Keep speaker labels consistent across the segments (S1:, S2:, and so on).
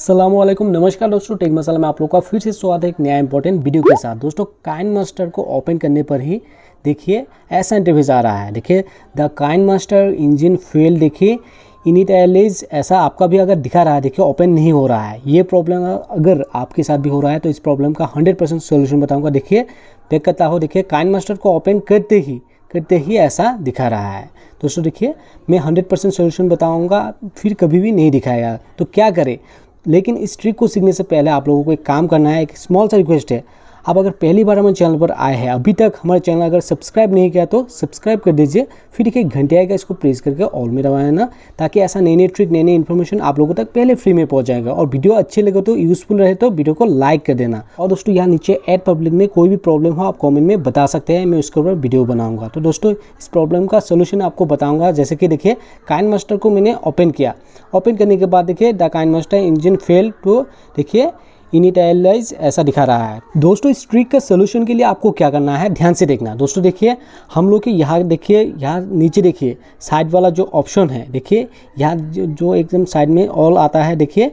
S1: असलम नमस्कार दोस्तों टेक मसाला में आप लोग का फिर से स्वागत है एक नया इंपॉर्टेंट वीडियो के साथ दोस्तों काइन मास्टर को ओपन करने पर ही देखिए ऐसा इंटरव्यूज आ रहा है देखिए the KineMaster engine fail देखिए इनिट एलिज ऐसा आपका भी अगर दिखा रहा है देखिए ओपन नहीं हो रहा है ये प्रॉब्लम अगर आपके साथ भी हो रहा है तो इस प्रॉब्लम का हंड्रेड परसेंट सोल्यूशन बताऊँगा देखिए देख करता हो देखिए काइन मास्टर को ओपन करते ही करते ही ऐसा दिखा रहा है दोस्तों देखिए मैं 100 परसेंट सोल्यूशन बताऊँगा फिर कभी भी नहीं दिखाएगा तो क्या करें लेकिन इस ट्रिक को सीखने से पहले आप लोगों को एक काम करना है एक स्मॉल सा रिक्वेस्ट है आप अगर पहली बार हमारे चैनल पर आए हैं अभी तक हमारे चैनल अगर सब्सक्राइब नहीं किया तो सब्सक्राइब कर दीजिए फिर एक घंटे आएगा इसको प्रेस करके ऑल में रवाना ताकि ऐसा नई नई ट्रिक नई नई इन्फॉर्मेशन आप लोगों तक पहले फ्री में पहुँच जाएगा और वीडियो अच्छे लगे तो यूजफुल रहे तो वीडियो को लाइक कर देना और दोस्तों यहाँ नीचे एड पब्लिक में कोई भी प्रॉब्लम हो आप कॉमेंट में बता सकते हैं मैं उसके ऊपर वीडियो बनाऊँगा तो दोस्तों इस प्रॉब्लम का सोल्यूशन आपको बताऊँगा जैसे कि देखिए काइन मास्टर को मैंने ओपन किया ओपन करने के बाद देखिए the KineMaster engine fail to देखिए इनिटाइलाइज ऐसा दिखा रहा है दोस्तों इस ट्रिक का सोल्यूशन के लिए आपको क्या करना है ध्यान से देखना दोस्तों देखिए हम लोग के यहाँ देखिए यहाँ नीचे देखिए साइड वाला जो ऑप्शन है देखिए यहाँ जो, जो एकदम साइड में ऑल आता है देखिए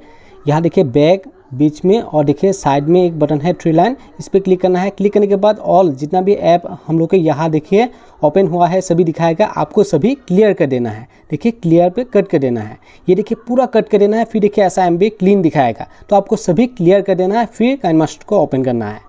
S1: यहाँ देखिए बैग बीच में और देखिए साइड में एक बटन है ट्री लाइन इस पर क्लिक करना है क्लिक करने के बाद ऑल जितना भी ऐप हम लोग के यहाँ देखिए ओपन हुआ है सभी दिखाएगा आपको सभी क्लियर कर देना है देखिए क्लियर पे कट कर देना है ये देखिए पूरा कट कर देना है फिर देखिए ऐसा एम क्लीन दिखाएगा तो आपको सभी क्लियर कर देना है फिर कैनमास्ट को ओपन करना है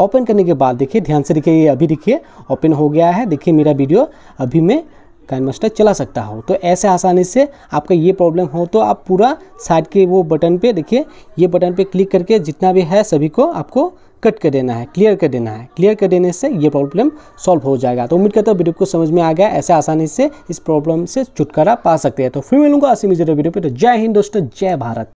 S1: ओपन करने के बाद देखिए ध्यान से देखिए ये अभी देखिए ओपन हो गया है देखिए मेरा वीडियो अभी मैं काइन मास्टर चला सकता हो तो ऐसे आसानी से आपका ये प्रॉब्लम हो तो आप पूरा साइड के वो बटन पे देखिए ये बटन पे क्लिक करके जितना भी है सभी को आपको कट कर देना है क्लियर कर देना है क्लियर कर देने से ये प्रॉब्लम सॉल्व हो जाएगा तो उम्मीद करता हूँ वीडियो को समझ में आ गया ऐसे आसानी से इस प्रॉब्लम से छुटकारा पा सकते हैं तो फिर मिलूंगा असीम जीरो वीडियो पर तो जय हिंद दोस्तों जय भारत